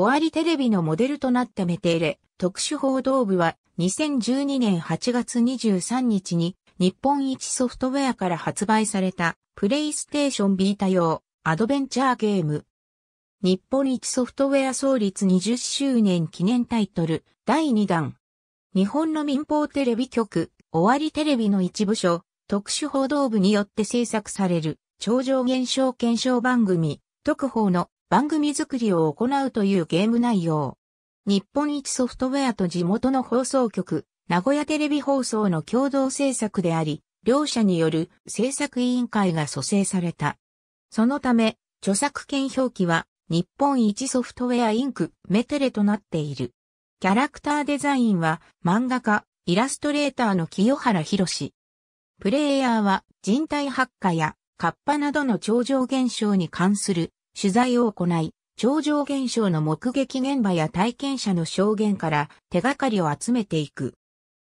終わりテレビのモデルとなったメテレ特殊報道部は2012年8月23日に日本一ソフトウェアから発売されたプレイステーションビータ用アドベンチャーゲーム。日本一ソフトウェア創立20周年記念タイトル第2弾。日本の民放テレビ局、終わりテレビの一部署、特殊報道部によって制作される、超常現象検証番組、特報の番組作りを行うというゲーム内容。日本一ソフトウェアと地元の放送局、名古屋テレビ放送の共同制作であり、両者による制作委員会が組成された。そのため、著作権表記は、日本一ソフトウェアインク、メテレとなっている。キャラクターデザインは、漫画家、イラストレーターの清原博士。プレイヤーは、人体発火や、カッパなどの超常現象に関する取材を行い、超常現象の目撃現場や体験者の証言から手がかりを集めていく。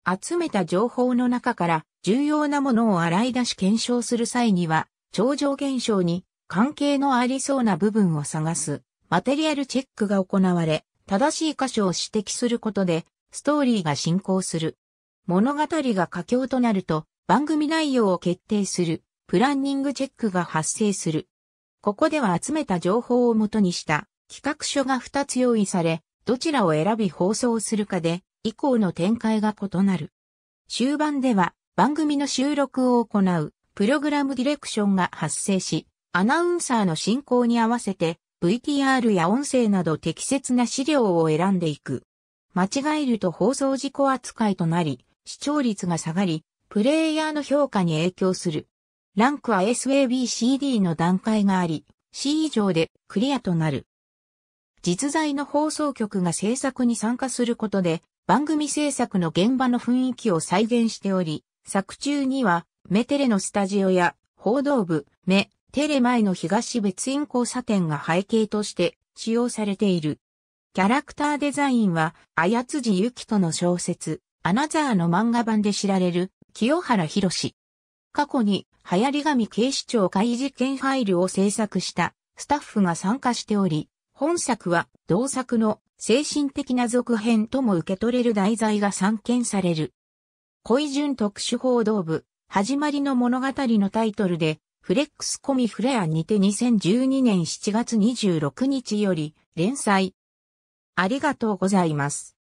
集めた情報の中から重要なものを洗い出し検証する際には、超常現象に関係のありそうな部分を探す、マテリアルチェックが行われ、正しい箇所を指摘することで、ストーリーが進行する。物語が佳境となると、番組内容を決定する、プランニングチェックが発生する。ここでは集めた情報をもとにした企画書が2つ用意され、どちらを選び放送するかで、以降の展開が異なる。終盤では番組の収録を行うプログラムディレクションが発生し、アナウンサーの進行に合わせて VTR や音声など適切な資料を選んでいく。間違えると放送事故扱いとなり、視聴率が下がり、プレイヤーの評価に影響する。ランクは SABCD の段階があり、C 以上でクリアとなる。実在の放送局が制作に参加することで、番組制作の現場の雰囲気を再現しており、作中には、メテレのスタジオや、報道部、メ、テレ前の東別院交差点が背景として使用されている。キャラクターデザインは、綾辻ゆきとの小説、アナザーの漫画版で知られる、清原博士。過去に流行り紙警視庁会事件ファイルを制作したスタッフが参加しており、本作は同作の精神的な続編とも受け取れる題材が散見される。恋順特殊報道部、始まりの物語のタイトルで、フレックスコミフレアにて2012年7月26日より連載。ありがとうございます。